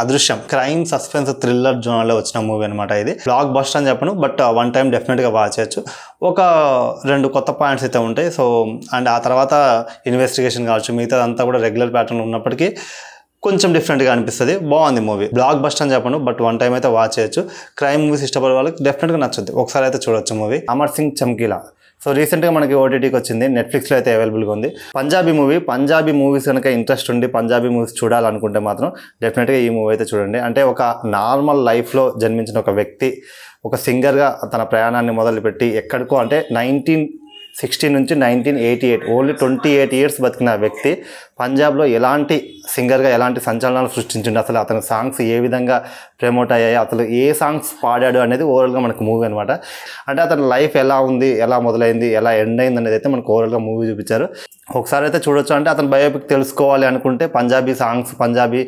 అదృశ్యం crime suspense thriller జోనర్లో వచ్చిన movie అనమాట ఇది బ్లాక్ బస్టర్ అని చెప్పను బట్ వన్ టైం డెఫినెట్గా వాచ్ చేయొచ్చు ఒక రెండు కొత్త పాయింట్స్ అయితే ఉంటాయి సో అండ్ ఆ తర్వాత ఇన్వెస్టిగేషన్ కావచ్చు మిగతాదంతా కూడా రెగ్యులర్ ప్యాటర్న్ ఉన్నప్పటికీ కొంచెం డిఫరెంట్గా అనిపిస్తుంది బాగుంది మూవీ బ్లాక్ బస్ట్ అని చెప్పను బట్ వన్ టైం అయితే వాచ్ చేయొచ్చు క్రైమ్ మూవీస్ ఇష్టపడే వాళ్ళకి డెఫినెట్గా నచ్చుద్ది ఒకసారి అయితే చూడొచ్చు మూవీ అమర్ సింగ్ చమ్కీలా సో రీసెంట్గా మనకి ఓటీటీకి వచ్చింది నెట్ఫ్లిక్స్లో అయితే అవైలబుల్గా ఉంది పంజాబీ మూవీ పంజాబీ మూవీస్ కనుక ఇంట్రెస్ట్ ఉండి పంజాబీ మూవీస్ చూడాలనుకుంటే మాత్రం డెఫినెట్గా ఈ మూవీ అయితే చూడండి అంటే ఒక నార్మల్ లైఫ్లో జన్మించిన ఒక వ్యక్తి ఒక సింగర్గా తన ప్రయాణాన్ని మొదలుపెట్టి ఎక్కడికో అంటే నైన్టీన్ సిక్స్టీ నుంచి nineteen eighty eight only twenty eight years బతికిన వ్యక్తి పంజాబ్లో ఎలాంటి సింగర్గా ఎలాంటి సంచలనాలు సృష్టించండి అసలు అతని సాంగ్స్ ఏ విధంగా ప్రమోట్ అయ్యాయి అసలు ఏ సాంగ్స్ పాడాడు అనేది ఓవరాల్గా మనకు మూవీ అనమాట అంటే అతని లైఫ్ ఎలా ఉంది ఎలా మొదలైంది ఎలా ఎండ్ అయింది అనేది అయితే మనకు ఓవరాల్గా మూవీ చూపించారు ఒకసారి అయితే చూడొచ్చు అంటే అతని బయోపిక్ తెలుసుకోవాలి అనుకుంటే పంజాబీ సాంగ్స్ పంజాబీ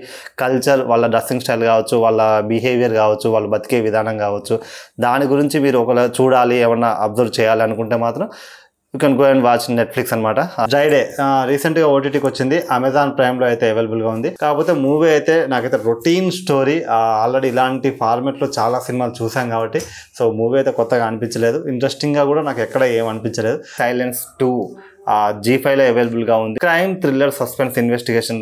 కల్చర్ వాళ్ళ డ్రెస్సింగ్ స్టైల్ కావచ్చు వాళ్ళ బిహేవియర్ కావచ్చు వాళ్ళు బతికే విధానం కావచ్చు దాని గురించి మీరు ఒకవేళ చూడాలి ఏమన్నా అబ్జర్వ్ చేయాలి అనుకుంటే మాత్రం you can go and watch Netflix అనమాట డ్రైడే రీసెంట్ గా ఓటీటీకి వచ్చింది అమెజాన్ ప్రైమ్ లో అయితే అవైలబుల్ గా ఉంది కాకపోతే మూవీ అయితే నాకైతే రొటీన్ స్టోరీ ఆల్రెడీ ఇలాంటి ఫార్మెట్ లో చాలా సినిమాలు చూసాం కాబట్టి సో మూవీ అయితే కొత్తగా అనిపించలేదు ఇంట్రెస్టింగ్ గా కూడా నాకు ఎక్కడ ఏం అనిపించలేదు silence two Zee five available అవైలబుల్గా ఉంది క్రైమ్ థ్రిల్లర్ సస్పెన్స్ ఇన్వెస్టిగేషన్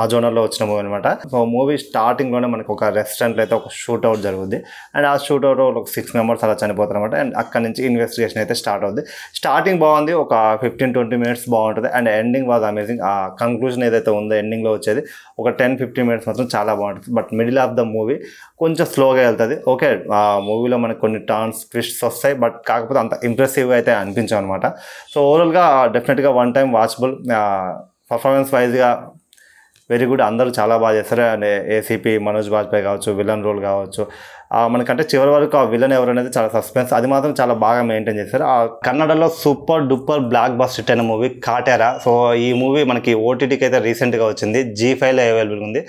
ఆ జోనర్లో వచ్చిన మూవీ అనమాట సో మూవీ స్టార్టింగ్లోనే మనకు ఒక రెస్టారెంట్లో అయితే ఒక షూట్అవుట్ జరుగుద్ది అండ్ ఆ షూట్అవుట్ ఒక సిక్స్ మెంబర్స్ అలా చనిపోతారు అనమాట అండ్ అక్కడ నుంచి ఇన్వెస్టిగేషన్ అయితే స్టార్ట్ అవుద్ది స్టార్టింగ్ బాగుంది ఒక ఫిఫ్టీన్ ట్వంటీ మినిట్స్ బాగుంటుంది అండ్ ఎండింగ్ వాజ్ అమేజింగ్ ఆ కంక్లూజన్ ఏదైతే ఉందో ఎండింగ్లో వచ్చేది ఒక టెన్ ఫిఫ్టీన్ మినిట్స్ మాత్రం చాలా బాగుంటుంది but middle of the movie కొంచెం స్లోగా వెళ్తుంది ఓకే ఆ మూవీలో మనకు కొన్ని టర్న్స్ ట్విస్ట్స్ వస్తాయి బట్ కాకపోతే అంత ఇంప్రెసివ్గా అయితే అనిపించాం అనమాట సో ఓవరాల్గా డెఫినెట్గా వన్ టైం వాచబుల్ పర్ఫార్మెన్స్ వైజ్గా వెరీ గుడ్ అందరూ చాలా బాగా చేస్తారు అండ్ ఏసీపీ మనోజ్ బాజ్పేయి కావచ్చు విలన్ రోల్ కావచ్చు మనకంటే చివరి వరకు ఆ విలన్ ఎవరనేది చాలా సస్పెన్స్ అది మాత్రం చాలా బాగా మెయింటైన్ చేశారు ఆ కన్నడలో సూపర్ డూపర్ బ్లాక్ బస్ట్ అయిన మూవీ కాటారా సో ఈ మూవీ మనకి ఓటీటీకి అయితే రీసెంట్గా వచ్చింది జీ ఫైవ్లో అవైలబుల్ ఉంది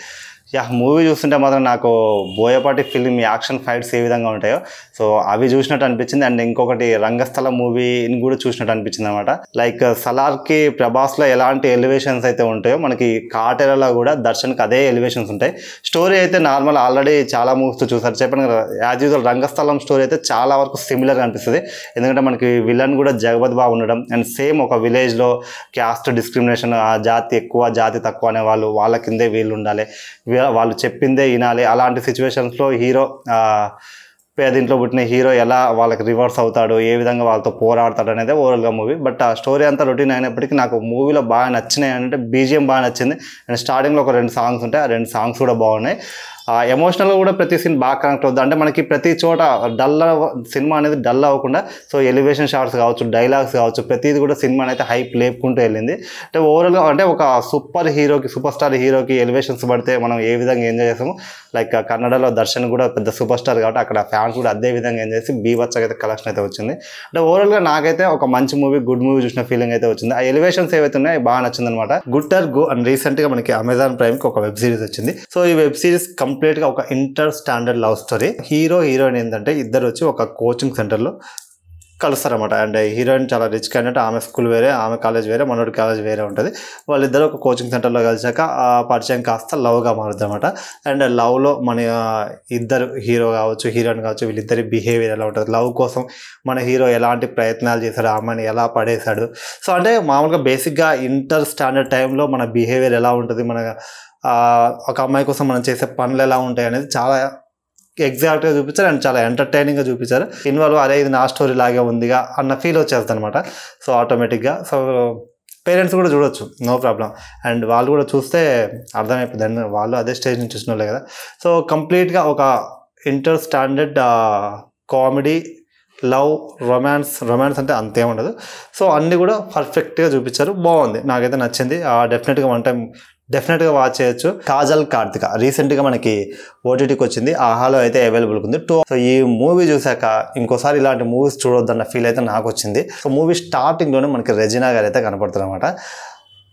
యా మూవీ చూస్తుంటే మాత్రం నాకు బోయపాటి ఫిలిం యాక్షన్ ఫైట్స్ ఏ విధంగా ఉంటాయో సో అవి చూసినట్టు అనిపించింది అండ్ ఇంకొకటి రంగస్థల మూవీని కూడా చూసినట్టు అనిపించింది అనమాట లైక్ సలార్కి ప్రభాస్లో ఎలాంటి ఎలివేషన్స్ అయితే ఉంటాయో మనకి కాటెలలో కూడా దర్శన్కి అదే ఎలివేషన్స్ ఉంటాయి స్టోరీ అయితే నార్మల్ ఆల్రెడీ చాలా మూవీస్ చూసారు చెప్పాను కదా యాజ్ యూజువల్ రంగస్థలం స్టోరీ అయితే చాలా వరకు సిమిలర్గా అనిపిస్తుంది ఎందుకంటే మనకి విలన్ కూడా జగపతి బాబు ఉండడం అండ్ సేమ్ ఒక విలేజ్లో క్యాస్ట్ డిస్క్రిమినేషన్ ఆ జాతి ఎక్కువ జాతి తక్కువ అనే వాళ్ళు వాళ్ళ కిందే వీళ్ళు ఉండాలి వాళ్ళు చెప్పిందే వినాలి అలాంటి సిచ్యువేషన్స్లో హీరో పేదింట్లో పుట్టిన హీరో ఎలా వాళ్ళకి రివర్స్ అవుతాడు ఏ విధంగా వాళ్ళతో పోరాడతాడు అనేది ఓవరాల్గా మూవీ బట్ ఆ స్టోరీ అంతా రొటీన్ అయినప్పటికీ నాకు మూవీలో బాగా నచ్చినాయి అంటే బీజిఎం బాగా నచ్చింది అండ్ స్టార్టింగ్లో ఒక రెండు సాంగ్స్ ఉంటాయి ఆ రెండు సాంగ్స్ కూడా బాగున్నాయి ఆ ఎమోషనల్గా కూడా ప్రతి సీన్ బాగా కనెక్ట్ అవుతుంది అంటే మనకి ప్రతి చోట డల్ సినిమా అనేది డల్ అవ్వకుండా సో ఎలివేషన్ షాట్స్ కావచ్చు డైలాగ్స్ కావచ్చు ప్రతిది కూడా సినిమా అయితే హైప్ లేపుకుంటూ వెళ్ళింది అంటే ఓవరాల్గా అంటే ఒక సూపర్ హీరోకి సూపర్ స్టార్ హీరోకి ఎలివేషన్స్ పడితే మనం ఏ విధంగా ఎంజాయ్ చేస్తాము లైక్ కన్నడలో దర్శన్ కూడా పెద్ద సూపర్ స్టార్ కాబట్టి అక్కడ ఫ్యాన్స్ కూడా అదే విధంగా ఎంజాయ్ చేసి బీవచ్చగా అయితే కలెక్షన్ అయితే వచ్చింది అంటే ఓవరాల్గా నాకైతే ఒక మంచి మూవీ గుడ్ మూవీ చూసిన ఫీలింగ్ అయితే వచ్చింది ఆ ఎలివేషన్స్ ఏవైతే ఉన్నాయో బాగా నచ్చిందనమాట గుడ్ టర్ గో అండ్ రీసెంట్గా మనకి అమెజాన్ ప్రైమ్కి ఒక వెబ్ సిరీస్ వచ్చింది సో ఈ వెబ్ సిరీస్ కంప్లీట్ కంప్లీట్గా ఒక inter standard love story hero heroine ఏంటంటే ఇద్దరు వచ్చి ఒక కోచింగ్ సెంటర్లో కలుస్తారనమాట అండ్ హీరోయిన్ చాలా రిచ్ కానీ ఆమె స్కూల్ వేరే ఆమె కాలేజ్ వేరే మనోడి కాలేజ్ వేరే ఉంటుంది వాళ్ళిద్దరు ఒక కోచింగ్ సెంటర్లో కలిసాక ఆ పరిచయం కాస్త లవ్గా మారుద్ది అనమాట అండ్ లవ్లో మన ఇద్దరు హీరో కావచ్చు హీరోయిన్ కావచ్చు వీళ్ళిద్దరి బిహేవియర్ ఎలా ఉంటుంది లవ్ కోసం మన హీరో ఎలాంటి ప్రయత్నాలు చేశాడు ఆమెని ఎలా పడేశాడు సో అంటే మామూలుగా బేసిక్గా ఇంటర్ స్టాండర్డ్ టైంలో మన బిహేవియర్ ఎలా ఉంటుంది మన ఒక అమ్మాయి కోసం మనం చేసే పనులు ఎలా ఉంటాయి అనేది చాలా ఎగ్జాక్ట్గా చూపించారు అండ్ చాలా ఎంటర్టైనింగ్గా చూపించారు ఇన్వాల్వ్ అదే ఇది నా స్టోరీ లాగే ఉందిగా అన్న ఫీల్ వచ్చేస్తుంది అనమాట సో ఆటోమేటిక్గా సో పేరెంట్స్ కూడా చూడొచ్చు నో ప్రాబ్లం అండ్ వాళ్ళు కూడా చూస్తే అర్థమైపోతుంది అండ్ వాళ్ళు అదే స్టేజ్ నుంచి చూసిన కదా సో కంప్లీట్గా ఒక inter standard comedy love romance romance అంటే అంతే ఉండదు సో అన్నీ కూడా పర్ఫెక్ట్గా చూపించారు బాగుంది నాకైతే నచ్చింది డెఫినెట్గా వన్ టైం డెఫినెట్గా వాచ్ చేయొచ్చు కాజల్ కార్తిక రీసెంట్గా మనకి ఓటీటీకి వచ్చింది ఆహాలో అయితే అవైలబుల్ ఉంది టూ సో ఈ మూవీ చూశాక ఇంకోసారి ఇలాంటి మూవీస్ చూడొద్దన్న ఫీల్ అయితే నాకు వచ్చింది సో మూవీ స్టార్టింగ్లోనే మనకి రెజినా గారు అయితే కనపడుతుంది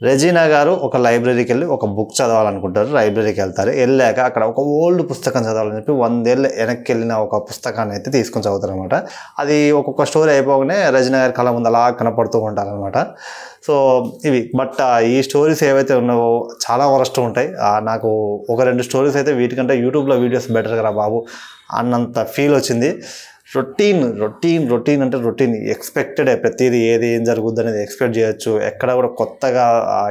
రెజీనా గారు ఒక లైబ్రరీకి వెళ్ళి ఒక బుక్ చదవాలనుకుంటారు లైబ్రరీకి వెళ్తారు వెళ్ళాక అక్కడ ఒక ఓల్డ్ పుస్తకం చదవాలని చెప్పి వందేళ్ళు వెనక్కి వెళ్ళిన ఒక పుస్తకాన్ని అయితే తీసుకొని చదువుతారనమాట అది ఒక్కొక్క స్టోరీ అయిపోగానే రజీనా గారి కళ ముందు అలా కనపడుతూ ఉంటారనమాట సో ఇవి బట్ ఈ స్టోరీస్ ఏవైతే ఉన్నావో చాలా వరస్ట్ ఉంటాయి నాకు ఒక రెండు స్టోరీస్ అయితే వీటికంటే యూట్యూబ్లో వీడియోస్ బెటర్ కదా బాబు అన్నంత ఫీల్ వచ్చింది రొటీన్ రొటీన్ రొటీన్ అంటే రొటీన్ ఎక్స్పెక్టెడ్ ప్రతిదీ ఏది ఏం జరుగుద్దు అనేది ఎక్స్పెక్ట్ చేయొచ్చు ఎక్కడ కూడా కొత్తగా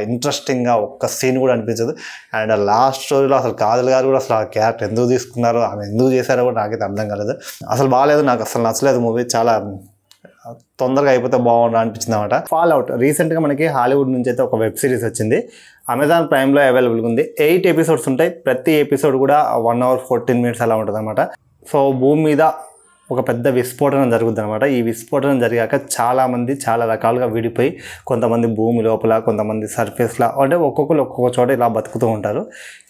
ఇంట్రెస్టింగ్గా ఒక్క సీన్ కూడా అనిపించదు అండ్ లాస్ట్ రోజులో అసలు కాజల్ గారు కూడా అసలు ఆ క్యారెక్టర్ ఎందుకు తీసుకున్నారు ఆమె ఎందుకు చేశారో కూడా నాకైతే అర్థం కాలేదు అసలు బాగాలేదు నాకు అసలు నచ్చలేదు మూవీ చాలా తొందరగా అయిపోతే బాగుండు అనిపించింది అనమాట ఫాల్ అవుట్ రీసెంట్గా మనకి హాలీవుడ్ నుంచి అయితే ఒక వెబ్ సిరీస్ వచ్చింది అమెజాన్ ప్రైమ్లో అవైలబుల్గా ఉంది ఎయిట్ ఎపిసోడ్స్ ఉంటాయి ప్రతి ఎపిసోడ్ కూడా వన్ అవర్ ఫోర్టీన్ మినిట్స్ అలా ఉంటుంది అనమాట సో భూమి మీద ఒక పెద్ద విస్ఫోటనం జరుగుద్ది అనమాట ఈ విస్ఫోటనం జరిగాక చాలామంది చాలా రకాలుగా విడిపోయి కొంతమంది భూమి లోపల కొంతమంది సర్ఫేస్లా అంటే ఒక్కొక్కరు ఒక్కొక్క చోట ఇలా బతుకుతూ ఉంటారు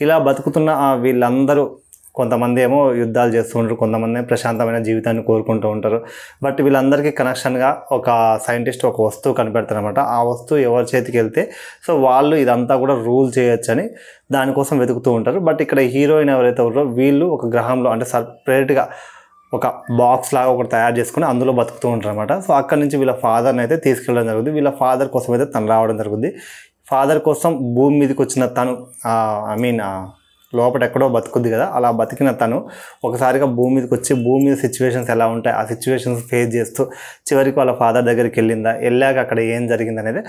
ఇలా బతుకుతున్న వీళ్ళందరూ కొంతమంది ఏమో యుద్ధాలు చేస్తూ ఉంటారు కొంతమంది ప్రశాంతమైన జీవితాన్ని కోరుకుంటూ ఉంటారు బట్ వీళ్ళందరికీ కనెక్షన్గా ఒక సైంటిస్ట్ ఒక వస్తువు కనిపెడతారనమాట ఆ వస్తువు ఎవరి చేతికి వెళ్తే సో వాళ్ళు ఇదంతా కూడా రూల్ చేయొచ్చని దానికోసం వెతుకుతూ ఉంటారు బట్ ఇక్కడ హీరోయిన్ ఎవరైతే ఉన్నారో వీళ్ళు ఒక గ్రహంలో అంటే సపరేట్గా ఒక బాక్స్ లాగా ఒకటి తయారు చేసుకుని అందులో బతుకుతూ ఉంటారు అనమాట సో అక్కడ నుంచి వీళ్ళ ఫాదర్ని అయితే తీసుకెళ్ళడం జరుగుతుంది వీళ్ళ ఫాదర్ కోసం అయితే తను రావడం జరుగుతుంది ఫాదర్ కోసం భూమి మీదకి వచ్చిన తను ఐ మీన్ లోపల ఎక్కడో బతుకుద్ది కదా అలా బతికిన తను ఒకసారిగా భూమి మీదకి వచ్చి భూమి మీద సిచ్యువేషన్స్ ఎలా ఉంటాయి ఆ సిచ్యువేషన్స్ ఫేస్ చేస్తూ చివరికి వాళ్ళ ఫాదర్ దగ్గరికి వెళ్ళిందా వెళ్ళాక అక్కడ ఏం జరిగిందనేది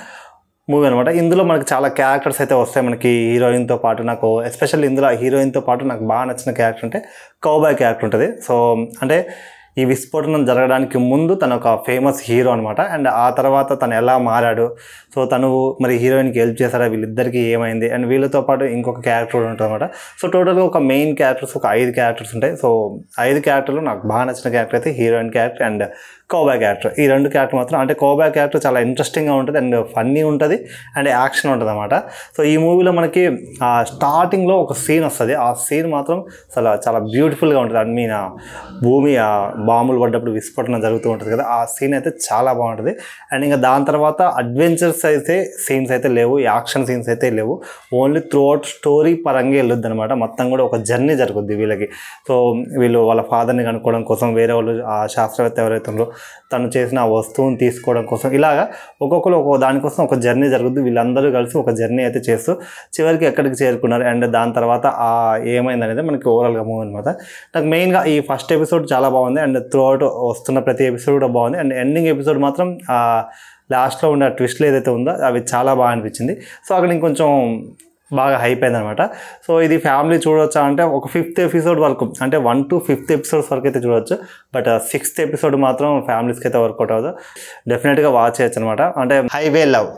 మూవీ అనమాట ఇందులో మనకి చాలా క్యారెక్టర్స్ అయితే వస్తాయి మనకి హీరోయిన్తో పాటు నాకు ఎస్పెషల్లీ ఇందులో హీరోయిన్తో పాటు నాకు బాగా నచ్చిన క్యారెక్టర్ అంటే కౌబాయ్ క్యారెక్టర్ ఉంటుంది సో అంటే ఈ విస్ఫోటనం జరగడానికి ముందు తను ఒక ఫేమస్ హీరో అనమాట అండ్ ఆ తర్వాత తను ఎలా మారాడు సో తను మరి హీరోయిన్కి హెల్ప్ చేశారా వీళ్ళిద్దరికి ఏమైంది అండ్ వీళ్ళతో పాటు ఇంకొక క్యారెక్టర్ ఉంటుంది అనమాట సో టోటల్గా ఒక మెయిన్ క్యారెక్టర్స్ ఒక ఐదు క్యారెక్టర్స్ ఉంటాయి సో ఐదు క్యారెక్టర్లు నాకు బాగా నచ్చిన క్యారెక్టర్ అయితే heroine character and Koba character ఈ రెండు క్యారెక్టర్ మాత్రం అంటే కోబా క్యారెక్టర్ చాలా ఇంట్రెస్టింగ్గా ఉంటుంది అండ్ ఫన్నీ ఉంటుంది అండ్ యాక్షన్ ఉంటుంది అనమాట సో ఈ మూవీలో మనకి స్టార్టింగ్లో ఒక సీన్ వస్తుంది ఆ సీన్ మాత్రం చాలా చాలా బ్యూటిఫుల్గా ఉంటుంది అండ్ మీన్ భూమి బాంబులు పడ్డప్పుడు విస్ఫోటన జరుగుతూ ఉంటుంది కదా ఆ సీన్ అయితే చాలా బాగుంటుంది అండ్ ఇంకా దాని తర్వాత అడ్వెంచర్స్ అయితే సీన్స్ అయితే లేవు యాక్షన్ సీన్స్ అయితే లేవు ఓన్లీ త్రూ అవుట్ స్టోరీ పరంగా వెళ్ళొద్దు అనమాట మొత్తం కూడా ఒక జర్నీ జరుగుద్ది వీళ్ళకి సో వీళ్ళు వాళ్ళ ఫాదర్ని కనుక్కోవడం కోసం వేరే వాళ్ళు ఆ శాస్త్రవేత్త ఎవరైతే తను చేసిన ఆ వస్తువుని తీసుకోవడం కోసం ఇలాగా ఒక్కొక్కరు ఒక్కొక్క దానికోసం ఒక జర్నీ జరుగుద్ది వీళ్ళందరూ కలిసి ఒక జర్నీ అయితే చేస్తూ చివరికి ఎక్కడికి చేరుకున్నారు అండ్ దాని తర్వాత ఆ ఏమైంది అనేది మనకి ఓవరాల్గా మూవ్ అనమాట నాకు మెయిన్గా ఈ ఫస్ట్ ఎపిసోడ్ చాలా బాగుంది అండ్ అండ్ త్రూ అవుట్ వస్తున్న ప్రతి ఎపిసోడ్ కూడా బాగుంది అండ్ ఎండింగ్ ఎపిసోడ్ మాత్రం లాస్ట్లో ఉన్న ట్విస్ట్లు ఏదైతే ఉందో అవి చాలా బాగా అనిపించింది సో అక్కడ ఇంకొంచెం బాగా హైప్ అయింది అనమాట సో ఇది ఫ్యామిలీ చూడొచ్చా అంటే ఒక ఫిఫ్త్ ఎపిసోడ్ వరకు అంటే వన్ టు ఫిఫ్త్ ఎపిసోడ్స్ వరకు అయితే చూడొచ్చు బట్ సిక్స్త్ ఎపిసోడ్ మాత్రం ఫ్యామిలీస్కి అయితే వర్కౌట్ అవ్వదు డెఫినెట్గా వాచ్ చేయొచ్చు అనమాట అంటే హైవే లవ్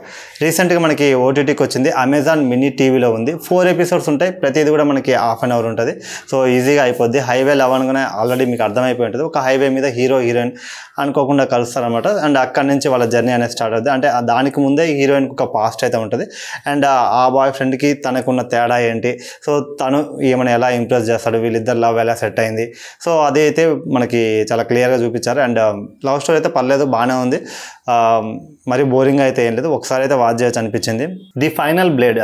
రీసెంట్గా మనకి ఓటీటీకి వచ్చింది అమెజాన్ మినీ టీవీలో ఉంది ఫోర్ ఎపిసోడ్స్ ఉంటాయి ప్రతిది కూడా మనకి హాఫ్ అన్ అవర్ ఉంటుంది సో ఈజీగా అయిపోద్ది హైవే లవ్ అనుకునే ఆల్రెడీ మీకు అర్థమైపోయి ఉంటుంది ఒక హైవే మీద హీరో హీరోయిన్ అనుకోకుండా కలుస్తారనమాట అండ్ అక్కడి నుంచి వాళ్ళ జర్నీ అనేది స్టార్ట్ అవుతుంది అంటే దానికి ముందే హీరోయిన్కి ఒక పాస్ట్ అయితే ఉంటుంది అండ్ uh, ఆ బాయ్ ఫ్రెండ్కి తనకున్న తేడా ఏంటి సో తను ఏమైనా ఎలా ఇంప్రెస్ చేస్తాడు వీళ్ళిద్దరు లవ్ ఎలా సెట్ అయింది సో అదే అయితే మనకి చాలా క్లియర్గా చూపించారు అండ్ లవ్ um, స్టోరీ అయితే పర్లేదు బాగానే ఉంది మరి బోరింగ్ అయితే ఏం లేదు ఒకసారి అయితే వాచ్ చేయొచ్చు అనిపించింది ది ఫైనల్ బ్లేడ్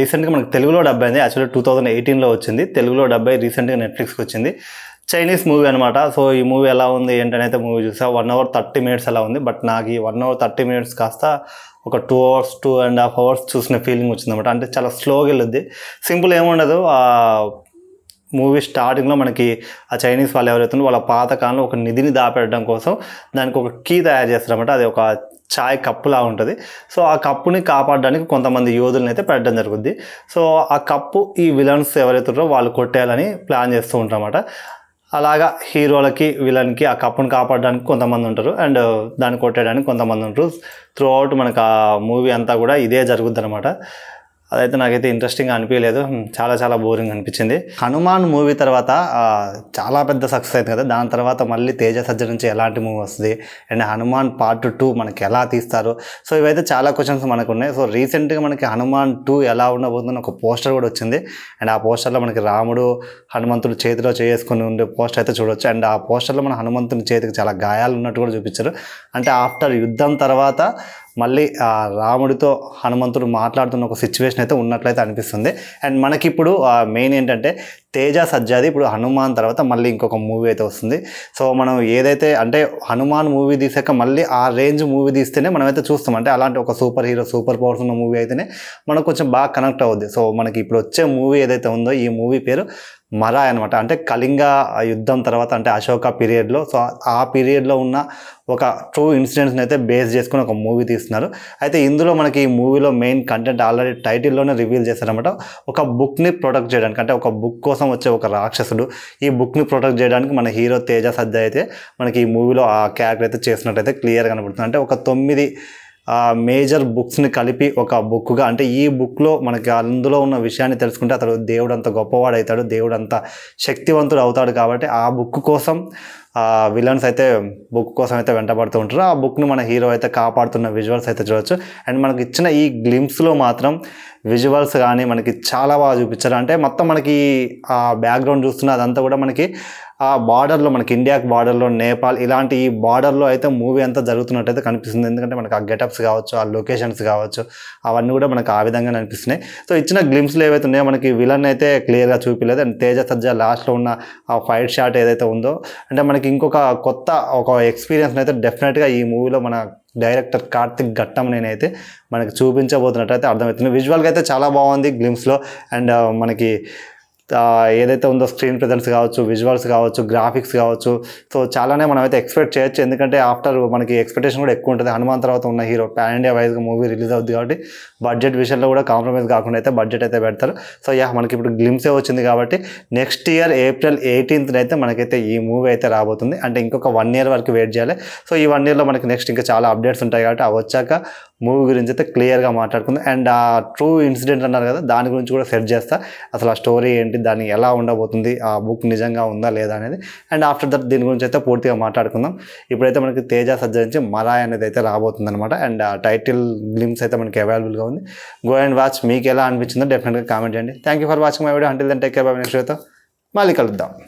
రీసెంట్గా మనకి తెలుగులో డబ్బై అయింది యాక్చువల్గా టూ థౌజండ్ ఎయిటీన్లో వచ్చింది తెలుగులో డబ్బై రీసెంట్గా నెట్ఫ్లిక్స్కి వచ్చింది చైనీస్ మూవీ అనమాట సో ఈ మూవీ ఎలా ఉంది ఏంటనైతే మూవీ చూసా వన్ అవర్ థర్టీ మినిట్స్ అలా ఉంది బట్ నాకు ఈ వన్ అవర్ థర్టీ మినిట్స్ కాస్త ఒక two hours two and half hours చూసిన ఫీలింగ్ వచ్చిందన్నమాట అంటే చాలా స్లోగా వెళ్ళొద్ది సింపుల్ ఏముండదు మూవీ స్టార్టింగ్లో మనకి ఆ చైనీస్ వాళ్ళు ఎవరైతున్నారో వాళ్ళ పాతకాలంలో ఒక నిధిని దాపెట్టడం కోసం దానికి ఒక కీ తయారు అనమాట అది ఒక ఛాయ్ కప్పులా ఉంటుంది సో ఆ కప్పుని కాపాడడానికి కొంతమంది యోధులను అయితే పెట్టడం జరుగుద్ది సో ఆ కప్పు ఈ విలన్స్ ఎవరైతున్నారో వాళ్ళు కొట్టేయాలని ప్లాన్ చేస్తూ ఉంటారన్నమాట అలాగా హీరోలకి విలన్కి ఆ కప్పును కాపాడడానికి కొంతమంది ఉంటారు అండ్ దాన్ని కొట్టేయడానికి కొంతమంది ఉంటారు త్రూ అవుట్ మనకు ఆ మూవీ అంతా కూడా ఇదే జరుగుద్ది అనమాట అదైతే నాకైతే ఇంట్రెస్టింగ్ అనిపించలేదు చాలా చాలా బోరింగ్ అనిపించింది హనుమాన్ మూవీ తర్వాత చాలా పెద్ద సక్సెస్ అయింది కదా దాని తర్వాత మళ్ళీ తేజ సజ్జ నుంచి ఎలాంటి మూవీ వస్తుంది అండ్ హనుమాన్ పార్ట్ టూ మనకి ఎలా తీస్తారు సో ఇవైతే చాలా క్వశ్చన్స్ మనకు ఉన్నాయి సో రీసెంట్గా మనకి హనుమాన్ టూ ఎలా ఉండబోతుందని ఒక పోస్టర్ కూడా వచ్చింది అండ్ ఆ పోస్టర్లో మనకి రాముడు హనుమంతుడు చేతిలో చేసుకుని ఉండే పోస్టర్ అయితే చూడొచ్చు అండ్ ఆ పోస్టర్లో మన హనుమంతుని చేతికి చాలా గాయాలు ఉన్నట్టు కూడా చూపించారు అంటే ఆఫ్టర్ యుద్ధం తర్వాత మళ్ళీ రాముడితో హనుమంతుడు మాట్లాడుతున్న ఒక సిచ్యువేషన్ అయితే ఉన్నట్లయితే అనిపిస్తుంది అండ్ మనకిప్పుడు మెయిన్ ఏంటంటే తేజ సజ్జాది ఇప్పుడు హనుమాన్ తర్వాత మళ్ళీ ఇంకొక మూవీ అయితే వస్తుంది సో మనం ఏదైతే అంటే హనుమాన్ మూవీ తీసాక మళ్ళీ ఆ రేంజ్ మూవీ తీస్తేనే మనమైతే చూస్తాం అంటే అలాంటి ఒక సూపర్ హీరో సూపర్ పవర్స్ ఉన్న మూవీ అయితేనే మనకు కొంచెం బాగా కనెక్ట్ అవుద్ది సో మనకి ఇప్పుడు వచ్చే మూవీ ఏదైతే ఉందో ఈ మూవీ పేరు మర అనమాట అంటే కళింగ యుద్ధం తర్వాత అంటే అశోక పీరియడ్లో సో ఆ పీరియడ్లో ఉన్న ఒక ట్రూ ఇన్సిడెంట్స్ని అయితే బేస్ చేసుకుని ఒక మూవీ తీస్తున్నారు అయితే ఇందులో మనకి ఈ మూవీలో మెయిన్ కంటెంట్ ఆల్రెడీ టైటిల్లోనే రివీల్ చేశారనమాట ఒక బుక్ని ప్రొటెక్ట్ చేయడానికి అంటే ఒక బుక్ కోసం వచ్చే ఒక రాక్షసుడు ఈ బుక్ని ప్రొటెక్ట్ చేయడానికి మన హీరో తేజ సద్ద అయితే మనకి ఈ మూవీలో ఆ క్యారెక్టర్ అయితే చేసినట్టయితే క్లియర్ కనబడుతుంది అంటే ఒక తొమ్మిది మేజర్ బుక్స్ని కలిపి ఒక బుక్గా అంటే ఈ బుక్లో మనకి అందులో ఉన్న విషయాన్ని తెలుసుకుంటే అతడు దేవుడు అంత గొప్పవాడు అవుతాడు దేవుడు అంత శక్తివంతుడు అవుతాడు కాబట్టి ఆ బుక్ కోసం విలన్స్ అయితే బుక్ కోసం అయితే వెంటబడుతూ ఉంటారు ఆ బుక్ను మన హీరో అయితే కాపాడుతున్న విజువల్స్ అయితే చూడొచ్చు అండ్ మనకి ఇచ్చిన ఈ గ్లిమ్స్లో మాత్రం విజువల్స్ కానీ మనకి చాలా బాగా చూపించారు అంటే మొత్తం మనకి ఆ బ్యాక్గ్రౌండ్ చూస్తున్న అదంతా కూడా మనకి ఆ బార్డర్లో మనకి ఇండియాకి బార్డర్లో నేపాల్ ఇలాంటి ఈ బార్డర్లో అయితే మూవీ అంతా జరుగుతున్నట్టయితే కనిపిస్తుంది ఎందుకంటే మనకు ఆ గెటప్స్ కావచ్చు ఆ లొకేషన్స్ కావచ్చు అవన్నీ కూడా మనకు ఆ విధంగా అనిపిస్తున్నాయి సో ఇచ్చిన గ్లిమ్స్లు ఏవైతే ఉన్నాయో మనకి విలన్ అయితే క్లియర్గా చూపించలేదు అండ్ తేజ సజ్జా లాస్ట్లో ఉన్న ఆ ఫైట్ షాట్ ఏదైతే ఉందో అంటే మనకి ఇంకొక కొత్త ఒక ఎక్స్పీరియన్స్ అయితే డెఫినెట్గా ఈ మూవీలో మన డైరెక్టర్ కార్తిక్ ఘట్టం నేనైతే మనకి చూపించబోతున్నట్టయితే అర్థమవుతుంది విజువల్గా అయితే చాలా బాగుంది గ్లిమ్స్లో అండ్ మనకి ఏదైతే ఉందో స్క్రీన్ ప్రజెన్స్ కావచ్చు విజువల్స్ కావచ్చు గ్రాఫిక్స్ కావచ్చు సో చాలానే మనం అయితే ఎక్స్పెక్ట్ చేయొచ్చు ఎందుకంటే ఆఫ్టర్ మనకి ఎక్స్పెక్టేషన్ కూడా ఎక్కువ ఉంటుంది హనుమాన్ తర్వాత ఉన్న హీరో ప్యాన్ ఇండియా వైజ్గా మూవీ రిలీజ్ అవుతుంది కాబట్టి బడ్జెట్ విషయంలో కూడా కాంప్రమైజ్ కాకుండా అయితే బడ్జెట్ అయితే పెడతారు సో యా మనకి ఇప్పుడు గ్లిమ్సే వచ్చింది కాబట్టి నెక్స్ట్ ఇయర్ ఏప్రిల్ ఎయిటీన్త్న అయితే మనకైతే ఈ మూవీ అయితే రాబోతుంది అంటే ఇంకొక వన్ ఇయర్ వరకు వెయిట్ చేయాలి సో ఈ వన్ ఇయర్లో మనకి నెక్స్ట్ ఇంకా చాలా అప్డేట్స్ ఉంటాయి కాబట్టి అవి వచ్చాక మూవీ గురించి అయితే క్లియర్గా మాట్లాడుకుంది అండ్ ఆ ట్రూ ఇన్సిడెంట్ అన్నారు కదా దాని గురించి కూడా సెట్ చేస్తా అసలు ఆ స్టోరీ ఏంటి ఏంటి దాన్ని ఎలా ఉండబోతుంది ఆ బుక్ నిజంగా ఉందా లేదా అనేది అండ్ ఆఫ్టర్ దట్ దీని గురించి అయితే పూర్తిగా మాట్లాడుకుందాం ఇప్పుడైతే మనకి తేజ సర్జరీ మరాయ్ అనేది అయితే రాబోతుంది అనమాట అండ్ ఆ టైటిల్ గ్లిమ్స్ అయితే మనకి అవైలబుల్గా ఉంది గో అండ్ వాచ్ మీకు ఎలా అనిపించిందో డెఫినెట్గా కామెంట్ చేయండి thank you for watching my video అంటే టేక్ కేర్ బాబు నెక్స్ట్ మళ్ళీ కలుద్దాం